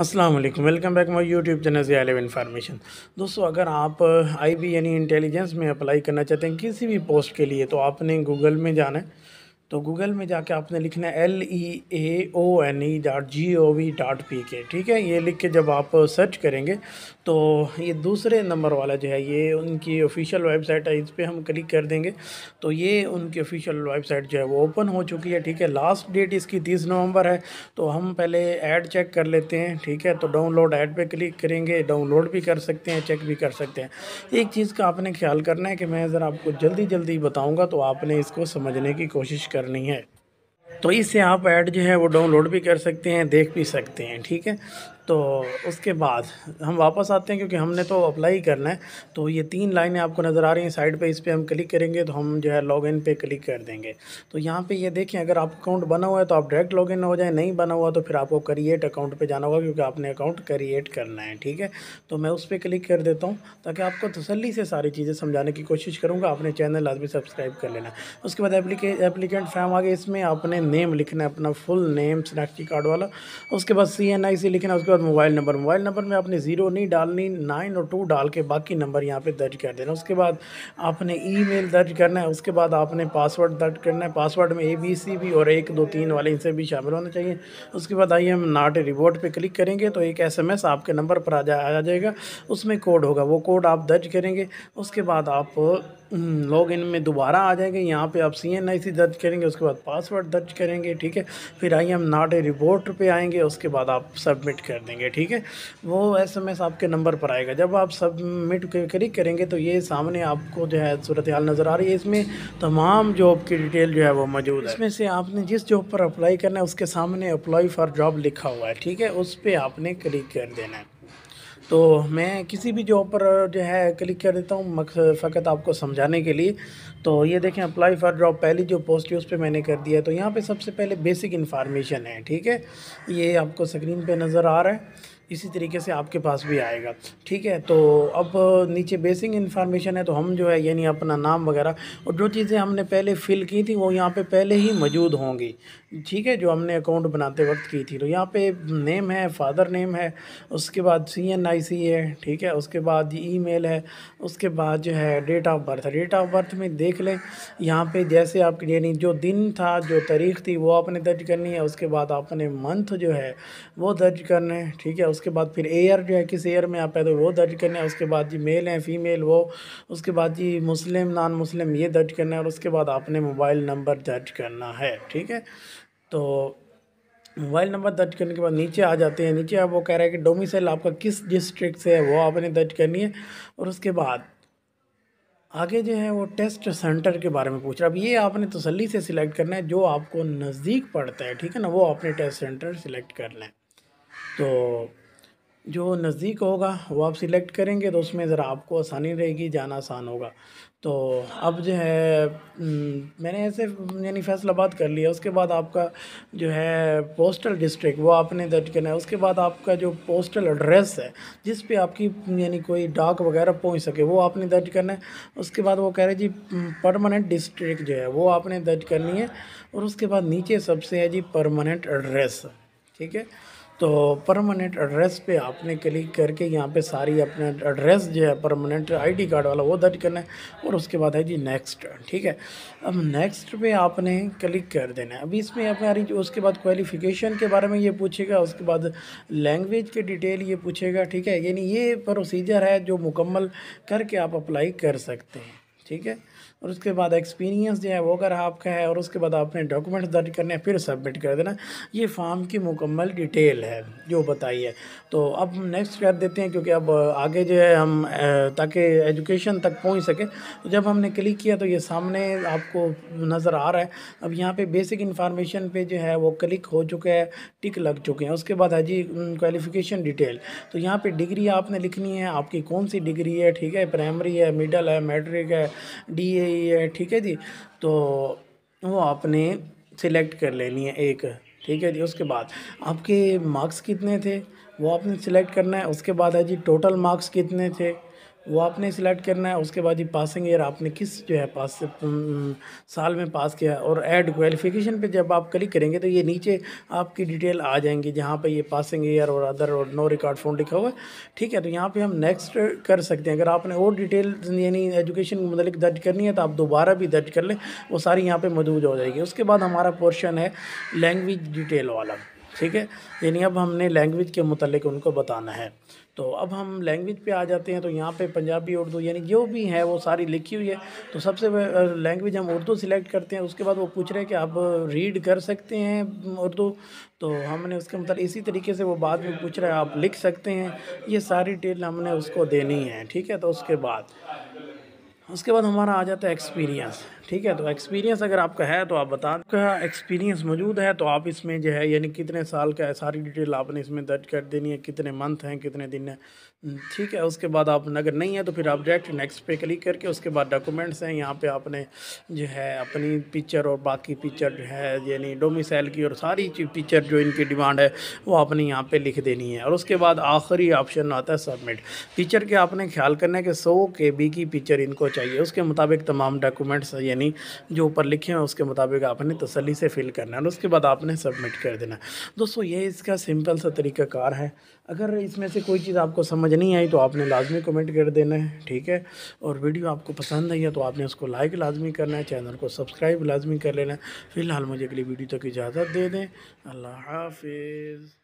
अस्सलाम वालेकुम welcome back my YouTube channel से आलिव इन्फॉर्मेशन दोस्तों अगर आप आईबी यानी इंटेलिजेंस में अप्लाई करना चाहते हैं किसी भी पोस्ट के लिए तो आपने गूगल में जाना है तो गूगल में जाके आपने लिखना है L E A O N E dot G O V dot P K ठीक है ये लिख के जब आप सर्च करेंगे तो ये दूसरे नंबर वाला जो है ये उनकी ऑफिशियल वेबसाइट है इस पर हम क्लिक कर देंगे तो ये उनकी ऑफिशियल वेबसाइट जो है वो ओपन हो चुकी है ठीक है लास्ट डेट इसकी तीस नवंबर है तो हम पहले ऐड चेक कर लेते हैं ठीक है तो डाउनलोड ऐड पे क्लिक करेंगे डाउनलोड भी कर सकते हैं चेक भी कर सकते हैं एक चीज़ का आपने ख्याल करना है कि मैं ज़रा आपको जल्दी जल्दी बताऊँगा तो आपने इसको समझने की कोशिश कर करनी है तो इससे आप ऐड जो है वो डाउनलोड भी कर सकते हैं देख भी सकते हैं ठीक है तो उसके बाद हम वापस आते हैं क्योंकि हमने तो अप्लाई करना है तो ये तीन लाइनें आपको नज़र आ रही हैं साइड पे इस पर हम क्लिक करेंगे तो हम जो है लॉगिन पे क्लिक कर देंगे तो यहाँ पे ये देखें अगर आप अकाउंट बना हुआ है तो आप डायरेक्ट लॉगिन हो जाए नहीं बना हुआ तो फिर आपको क्रिएट अकाउंट पर जाना होगा क्योंकि आपने अकाउंट क्रिएट करना है ठीक है तो मैं उस पर क्लिक कर देता हूँ ताकि आपको तसली से सारी चीज़ें समझाने की कोशिश करूँगा आपने चैनल लाजमी सब्सक्राइब कर लेना उसके बाद एप्लीकेंट फैम आ गया इसमें आपने नेम लिखना है अपना फुल नेम स्नैक्सी कार्ड वाला उसके बाद सी एन आई सी लिखना उसके बाद मोबाइल नंबर मोबाइल नंबर में आपने ज़ीरो नहीं डालनी नाइन और टू डाल के बाकी नंबर यहाँ पे दर्ज कर देना उसके बाद आपने ईमेल दर्ज करना है उसके बाद आपने पासवर्ड दर्ज करना है पासवर्ड में ए बी सी भी और एक दो तीन वाले इनसे भी शामिल होना चाहिए उसके बाद आइए हम नाट रिवॉर्ड पर क्लिक करेंगे तो एक एस एम एस आपके नंबर पर आ जा आ जाएगा उसमें कोड होगा वो कोड आप दर्ज करेंगे उसके बाद आप हम्म, लोग में दोबारा आ जाएंगे यहाँ पे आप सी एन आई सी दर्ज करेंगे उसके बाद पासवर्ड दर्ज करेंगे ठीक है फिर I am not a report पे आएंगे उसके बाद आप सबमिट कर देंगे ठीक है वो एस एम एस आपके नंबर पर आएगा जब आप सबमिट क्लिक करेंगे तो ये सामने आपको जो है सूरत हाल नज़र आ रही है इसमें तमाम जॉब की डिटेल जो है वो मौजूद है इसमें से आपने जिस जॉब पर अप्लाई करना है उसके सामने अप्लाई फॉर जॉब लिखा हुआ है ठीक है उस पर आपने क्लिक कर देना है तो मैं किसी भी जॉब पर जो है क्लिक कर देता हूँ फ़कत आपको समझाने के लिए तो ये देखें अप्लाई फॉर जॉब पहली जो पोस्ट है उस पर मैंने कर दिया तो यहाँ पे सबसे पहले बेसिक इन्फॉर्मेशन है ठीक है ये आपको स्क्रीन पे नज़र आ रहा है इसी तरीके से आपके पास भी आएगा ठीक है तो अब नीचे बेसिक इन्फॉर्मेशन है तो हम जो है यानी अपना नाम वगैरह और जो चीज़ें हमने पहले फ़िल की थी वो यहाँ पे पहले ही मौजूद होंगी ठीक है जो हमने अकाउंट बनाते वक्त की थी तो यहाँ पे नेम है फादर नेम है उसके बाद सी एन आई सी है ठीक है उसके बाद ई मेल है उसके बाद जो है date of birth date of birth में देख लें यहाँ पर जैसे आप यानी जो दिन था जो तारीख थी वो आपने दर्ज करनी है उसके बाद आपने मंथ जो है वो दर्ज करना है ठीक है उस उसके बाद फिर एयर जो है किस एयर में आप पैदा वो दर्ज करना है उसके बाद जी मेल हैं फीमेल वो उसके बाद जी मुस्लिम नॉन मुस्लिम ये दर्ज करना है और उसके बाद आपने मोबाइल नंबर दर्ज करना है ठीक है तो मोबाइल नंबर दर्ज करने के बाद नीचे आ जाते हैं नीचे आप वो कह रहे हैं कि डोमिसल आपका किस डिस्ट्रिक्ट से है वो आपने दर्ज करनी है और उसके बाद आगे जो है वो टेस्ट सेंटर के बारे में पूछ रहा है अब ये आपने तसली से सिलेक्ट करना है जो आपको नज़दीक पड़ता है ठीक है ना वो आपने टेस्ट सेंटर सिलेक्ट करना है तो जो नज़दीक होगा वो आप सिलेक्ट करेंगे तो उसमें ज़रा आपको आसानी रहेगी जाना आसान होगा तो अब जो है हम्म, मैंने ऐसे यानी फैसला बात कर लिया उसके बाद आपका जो है पोस्टल डिस्ट्रिक्ट वो आपने दर्ज करना है उसके बाद आपका जो पोस्टल एड्रेस है जिस पे आपकी यानी कोई डाक वगैरह पहुंच सके वो आपने दर्ज करना है उसके बाद वो कह रहे जी परमानेंट हम्म, डिस्ट्रिक्ट जो है वो आपने दर्ज करनी है और उसके बाद नीचे सबसे है जी परमानेंट एड्रेस ठीक है तो परमानेंट एड्रेस पे आपने क्लिक करके यहाँ पे सारी अपने एड्रेस जो है परमानेंट आईडी कार्ड वाला वो दर्ज करना है और उसके बाद है जी नेक्स्ट ठीक है अब नेक्स्ट पे आपने क्लिक कर देना है अभी इसमें हमारी उसके बाद क्वालिफिकेशन के बारे में ये पूछेगा उसके बाद लैंग्वेज के डिटेल ये पूछेगा ठीक है यानी ये प्रोसीजर है जो मुकम्मल करके आप अप्लाई कर सकते हैं ठीक है और उसके बाद एक्सपीरियंस जो है वो अगर आपका है और उसके बाद आपने डॉक्यूमेंट्स दर्ज करने हैं फिर सबमिट कर देना ये फॉर्म की मुकम्मल डिटेल है जो बताई है तो अब नेक्स्ट कर देते हैं क्योंकि अब आगे जो है हम ताकि एजुकेशन तक पहुंच सके तो जब हमने क्लिक किया तो ये सामने आपको नज़र आ रहा है अब यहाँ पर बेसिक इन्फॉर्मेशन पे जो है वो क्लिक हो चुका है टिक लग चुके हैं उसके बाद है जी क्वालिफिकेशन डिटेल तो यहाँ पर डिग्री आपने लिखनी है आपकी कौन सी डिग्री है ठीक है प्राइमरी है मिडल है मेट्रिक है डी ए e है ठीक है जी तो वो आपने सिलेक्ट कर लेनी है एक ठीक है जी उसके बाद आपके मार्क्स कितने थे वो आपने सिलेक्ट करना है उसके बाद है जी टोटल मार्क्स कितने थे वो आपने सिलेक्ट करना है उसके बाद ये पासिंग ईयर आपने किस जो है पास साल में पास किया और ऐड क्वालिफिकेशन पे जब आप क्लिक करेंगे तो ये नीचे आपकी डिटेल आ जाएंगी जहाँ पे ये पासिंग ईयर और अदर और नो रिकॉर्ड फोन लिखा हुआ है ठीक है तो यहाँ पे हम नेक्स्ट कर सकते हैं अगर आपने और डिटेल यानी एजुकेशन के मतलब दर्ज करनी है तो आप दोबारा भी दर्ज कर लें वो सारी यहाँ पर मौजूद हो जाएगी उसके बाद हमारा पोर्शन है लैंग्वेज डिटेल वाला ठीक है यानी अब हमने लैंग्वेज के मतलब उनको बताना है तो अब हम लैंग्वेज पे आ जाते हैं तो यहाँ पे पंजाबी उर्दू यानी जो भी है वो सारी लिखी हुई है तो सबसे लैंग्वेज हम उर्दू सिलेक्ट करते हैं उसके बाद वो पूछ रहे हैं कि आप रीड कर सकते हैं उर्दू तो हमने उसके मतलब इसी तरीके से वो बाद में पूछ रहे हैं आप लिख सकते हैं ये सारी डिटेल हमने उसको देनी है ठीक है तो उसके बाद उसके बाद हमारा आ जाता है एक्सपीरियंस ठीक है तो एक्सपीरियंस अगर आपका है तो आप बता आपका एक्सपीरियंस मौजूद है तो आप इसमें जो है यानी कितने साल का है सारी डिटेल आपने इसमें दर्ज कर देनी है कितने मंथ हैं कितने दिन हैं हम्म, ठीक है उसके बाद आप अगर नहीं है तो फिर आप डायरेक्ट नेक्स्ट पे क्लिक करके उसके बाद डॉक्यूमेंट्स हैं यहाँ पे आपने जो है अपनी पिक्चर और बाकी पिक्चर जो है यानी डोमिसाइल की और सारी पिक्चर जो इनकी डिमांड है वो आपने यहाँ पे लिख देनी है और उसके बाद आखिरी ऑप्शन आता है सबमिट पिक्चर के आपने ख्याल करना है कि सौ के बी की पिक्चर इनको चाहिए उसके मुताबिक तमाम डॉक्यूमेंट्स यानी जो ऊपर लिखे हैं उसके मुताबिक आपने तसली से फिल करना है और उसके बाद आपने सबमिट कर देना है दोस्तों ये इसका सिंपल सा तरीका कार है अगर इसमें से कोई चीज़ आपको समझ नहीं आई तो आपने लाजमी कमेंट कर देना है ठीक है और वीडियो आपको पसंद आई है तो आपने उसको लाइक लाजमी करना है चैनल को सब्सक्राइब लाजमी कर लेना है फ़िलहाल मुझे अगली वीडियो तक इजाज़त दे दें अल्लाह हाफिज़